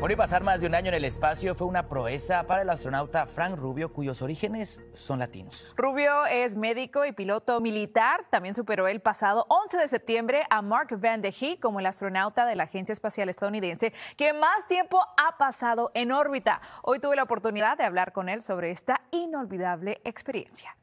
Bueno, y pasar más de un año en el espacio fue una proeza para el astronauta Frank Rubio, cuyos orígenes son latinos. Rubio es médico y piloto militar. También superó el pasado 11 de septiembre a Mark Van de Hee como el astronauta de la Agencia Espacial Estadounidense que más tiempo ha pasado en órbita. Hoy tuve la oportunidad de hablar con él sobre esta inolvidable experiencia.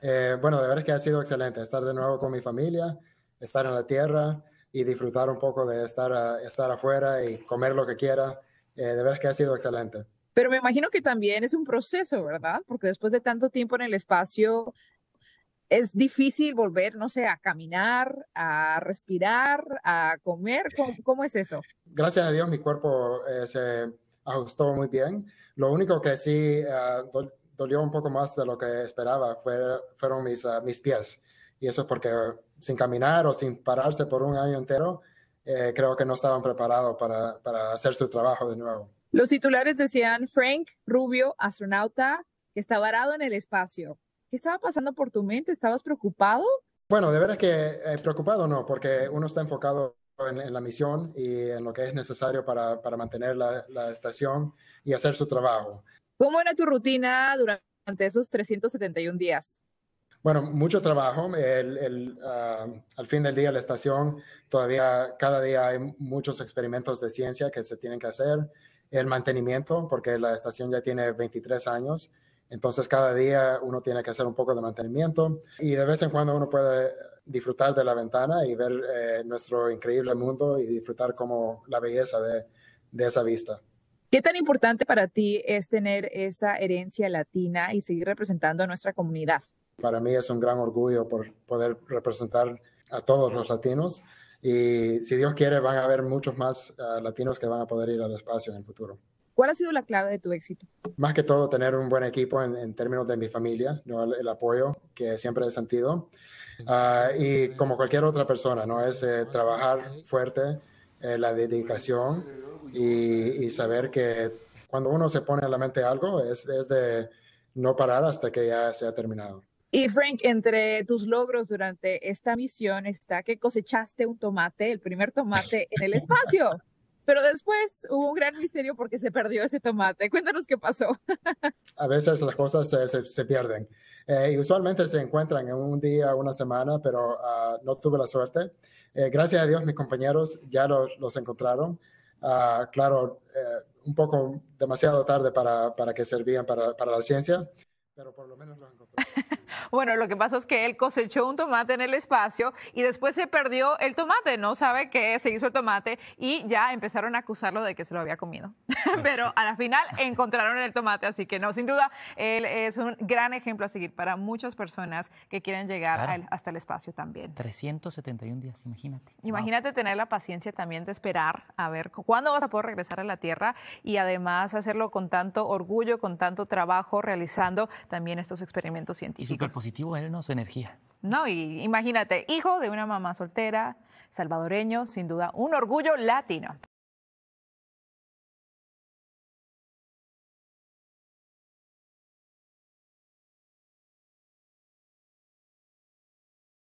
Eh, bueno, de verdad que ha sido excelente estar de nuevo con mi familia, estar en la Tierra y disfrutar un poco de estar, estar afuera y comer lo que quiera. Eh, de verdad que ha sido excelente. Pero me imagino que también es un proceso, ¿verdad? Porque después de tanto tiempo en el espacio, es difícil volver, no sé, a caminar, a respirar, a comer. ¿Cómo, es eso? Gracias a Dios mi cuerpo eh, se ajustó muy bien. Lo único que sí eh, dolió un poco más de lo que esperaba fueron mis, ah, mis pies. Y eso es porque sin caminar o sin pararse por un año entero, eh, creo que no estaban preparados para, hacer su trabajo de nuevo. Los titulares decían Frank Rubio, astronauta, que está varado en el espacio. ¿Qué estaba pasando por tu mente? ¿Estabas preocupado? Bueno, de verdad que eh, preocupado no, porque uno está enfocado en, la misión y en lo que es necesario para, mantener la, la, estación y hacer su trabajo. ¿Cómo era tu rutina durante esos 371 días? Bueno, mucho trabajo. Ah, al fin del día, la estación todavía, cada día hay muchos experimentos de ciencia que se tienen que hacer. El mantenimiento, porque la estación ya tiene 23 años, entonces cada día uno tiene que hacer un poco de mantenimiento y de vez en cuando uno puede disfrutar de la ventana y ver eh, nuestro increíble mundo y disfrutar como la belleza de, de esa vista. ¿Qué tan importante para ti es tener esa herencia latina y seguir representando a nuestra comunidad? para mí es un gran orgullo por poder representar a todos los latinos y si Dios quiere van a haber muchos más eh, latinos que van a poder ir al espacio en el futuro. ¿Cuál ha sido la clave de tu éxito? Más que todo, tener un buen equipo en, términos de mi familia, ¿no? el, apoyo que siempre he sentido. Ah, y como cualquier otra persona, ¿no? es eh, trabajar fuerte, eh, la dedicación y, saber que cuando uno se pone a la mente algo es, es de no parar hasta que ya se ha terminado. Y Frank, entre tus logros durante esta misión está que cosechaste un tomate, el primer tomate en el espacio. Pero después hubo un gran misterio porque se perdió ese tomate. Cuéntanos qué pasó. A veces las cosas se, pierden. Eh, y usualmente se encuentran en un día, una semana, pero ah, no tuve la suerte. Eh, gracias a Dios mis compañeros ya los, encontraron. Ah, claro, eh, un poco demasiado tarde para, que servían para, para la ciencia pero por lo menos lo bueno, lo que pasa es que él cosechó un tomate en el espacio y después se perdió el tomate, no sabe qué se hizo el tomate y ya empezaron a acusarlo de que se lo había comido. Pues pero a la final encontraron el tomate, así que no, sin duda, él es un gran ejemplo a seguir para muchas personas que quieren llegar hasta el espacio también. 371 días, imagínate. Imagínate tener la paciencia también de esperar a ver cuándo vas a poder regresar a la Tierra y además hacerlo con tanto orgullo, con tanto trabajo, realizando también estos experimentos científicos. Y súper positivo él, ¿no? energía. No, y imagínate, hijo de una mamá soltera, salvadoreño, sin duda, un orgullo latino.